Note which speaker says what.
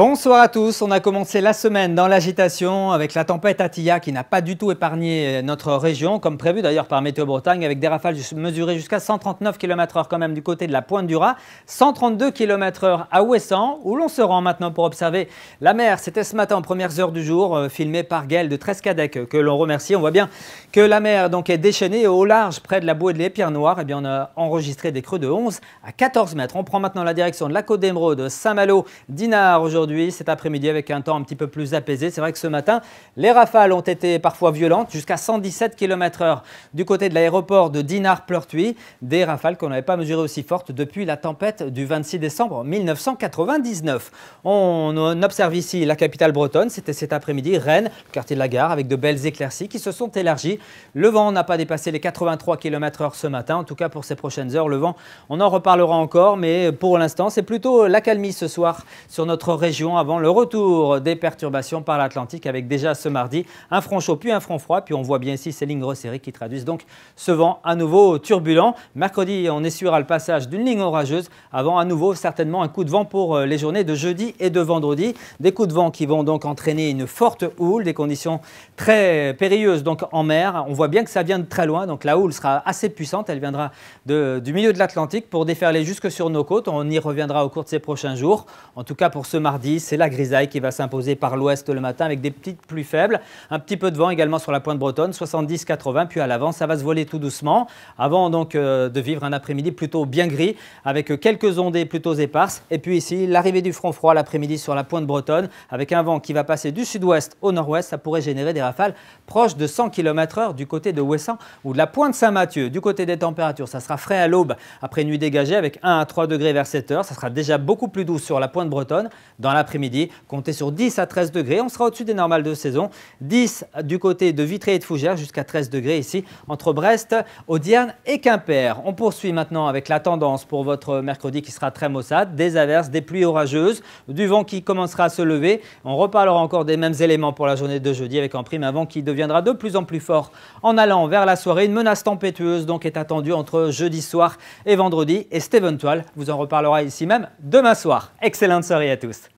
Speaker 1: Bonsoir à tous, on a commencé la semaine dans l'agitation avec la tempête Atilla qui n'a pas du tout épargné euh, notre région, comme prévu d'ailleurs par Météo Bretagne, avec des rafales mesurées jusqu'à 139 km/h quand même du côté de la pointe du Raz, 132 km/h à Ouessant, où l'on se rend maintenant pour observer la mer. C'était ce matin en premières heures du jour, euh, filmé par Gaël de Trescadec, euh, que l'on remercie. On voit bien que la mer donc, est déchaînée au large près de la bouée de l'Épierre Noire. Et eh bien, on a enregistré des creux de 11 à 14 mètres. On prend maintenant la direction de la côte d'Émeraude, Saint-Malo, Dinard aujourd'hui cet après-midi, avec un temps un petit peu plus apaisé. C'est vrai que ce matin, les rafales ont été parfois violentes, jusqu'à 117 km/h du côté de l'aéroport de Dinard-Pleurtuis. Des rafales qu'on n'avait pas mesurées aussi fortes depuis la tempête du 26 décembre 1999. On observe ici la capitale bretonne. C'était cet après-midi, Rennes, quartier de la gare, avec de belles éclaircies qui se sont élargies. Le vent n'a pas dépassé les 83 km/h ce matin, en tout cas pour ces prochaines heures. Le vent, on en reparlera encore, mais pour l'instant, c'est plutôt l'accalmie ce soir sur notre région avant le retour des perturbations par l'Atlantique avec déjà ce mardi un front chaud puis un front froid. Puis on voit bien ici ces lignes resserrées qui traduisent donc ce vent à nouveau turbulent. Mercredi, on essuiera le passage d'une ligne orageuse avant à nouveau certainement un coup de vent pour euh, les journées de jeudi et de vendredi. Des coups de vent qui vont donc entraîner une forte houle, des conditions très périlleuses donc en mer. On voit bien que ça vient de très loin, donc la houle sera assez puissante. Elle viendra du milieu de l'Atlantique pour déferler jusque sur nos côtes. On y reviendra au cours de ces prochains jours. En tout cas pour ce mardi, c'est la grisaille qui va s'imposer par l'ouest le matin avec des petites pluies faibles. Un petit peu de vent également sur la pointe bretonne, 70-80. Puis à l'avant, ça va se voler tout doucement. Avant donc euh, de vivre un après-midi plutôt bien gris avec quelques ondées plutôt éparses. Et puis ici, l'arrivée du front froid l'après-midi sur la pointe bretonne avec un vent qui va passer du sud-ouest au nord-ouest. Ça pourrait générer des rafales proches de 100 km/h du côté de Ouessant ou de la pointe Saint-Mathieu. Du côté des températures, ça sera frais à l'aube après nuit dégagée avec 1 à 3 degrés vers 7 heures. Ça sera déjà beaucoup plus doux sur la pointe bretonne. Dans dans l'après-midi. Comptez sur 10 à 13 degrés. On sera au-dessus des normales de saison. 10 du côté de Vitré et de Fougères jusqu'à 13 degrés ici entre Brest, Audierne et Quimper. On poursuit maintenant avec la tendance pour votre mercredi qui sera très maussade. Des averses, des pluies orageuses, du vent qui commencera à se lever. On reparlera encore des mêmes éléments pour la journée de jeudi avec en prime un vent qui deviendra de plus en plus fort en allant vers la soirée. Une menace tempétueuse donc est attendue entre jeudi soir et vendredi. Et Steven Toile vous en reparlera ici même demain soir. Excellente soirée à tous.